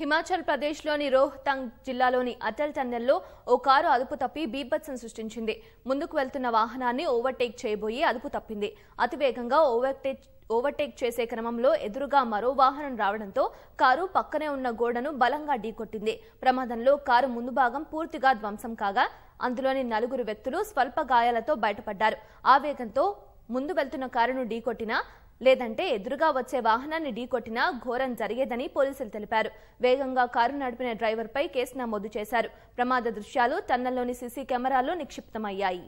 హిమాచల్ ప్రదేశ్లోని రోహ్తంగ్ జిల్లాలోని అటల్ టన్నెల్లో ఓ కారు అదుపు తప్పి బీభత్సం సృష్టించింది ముందుకు వెళ్తున్న వాహనాన్ని ఓవర్టేక్ చేయబోయి అదుపు తప్పింది అతివేగంగా ఓవర్టేక్ ఓవర్టేక్ చేసే క్రమంలో ఎదురుగా మరో వాహనం రావడంతో కారు పక్కనే ఉన్న గోడను బలంగా ఢీకొట్టింది ప్రమాదంలో కారు ముందు భాగం పూర్తిగా ధ్వంసం కాగా అందులోని నలుగురు వ్యక్తులు స్వల్ప గాయాలతో బయటపడ్డారు ఆ వేగంతో ముందు వెళ్తున్న కారును ఢీకొట్టిన లేదంటే ఎదురుగా వచ్చే వాహనాన్ని ఢీకొట్టినా ఘోరం జరిగేదని పోలీసులు తెలిపారు వేగంగా కారు నడిపిన డ్రైవర్పై కేసు నమోదు చేశారు ప్రమాద దృశ్యాలు టన్నల్లోని సీసీ కెమెరాల్లో నిక్షిప్తమయ్యాయి